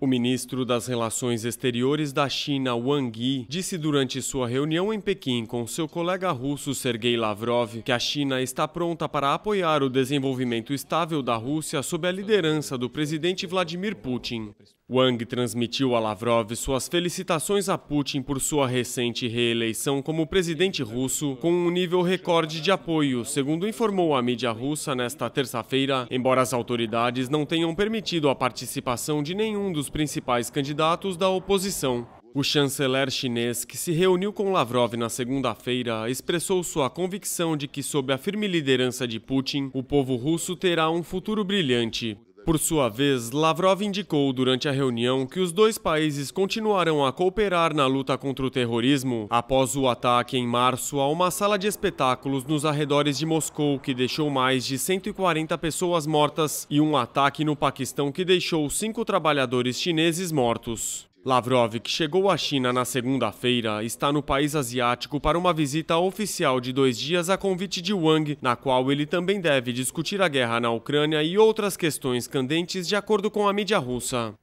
O ministro das Relações Exteriores da China, Wang Yi, disse durante sua reunião em Pequim com seu colega russo Sergei Lavrov que a China está pronta para apoiar o desenvolvimento estável da Rússia sob a liderança do presidente Vladimir Putin. Wang transmitiu a Lavrov suas felicitações a Putin por sua recente reeleição como presidente russo, com um nível recorde de apoio, segundo informou a mídia russa nesta terça-feira, embora as autoridades não tenham permitido a participação de nenhum dos principais candidatos da oposição. O chanceler chinês, que se reuniu com Lavrov na segunda-feira, expressou sua convicção de que, sob a firme liderança de Putin, o povo russo terá um futuro brilhante. Por sua vez, Lavrov indicou durante a reunião que os dois países continuarão a cooperar na luta contra o terrorismo após o ataque em março a uma sala de espetáculos nos arredores de Moscou que deixou mais de 140 pessoas mortas e um ataque no Paquistão que deixou cinco trabalhadores chineses mortos. Lavrov, que chegou à China na segunda-feira, está no país asiático para uma visita oficial de dois dias a convite de Wang, na qual ele também deve discutir a guerra na Ucrânia e outras questões candentes, de acordo com a mídia russa.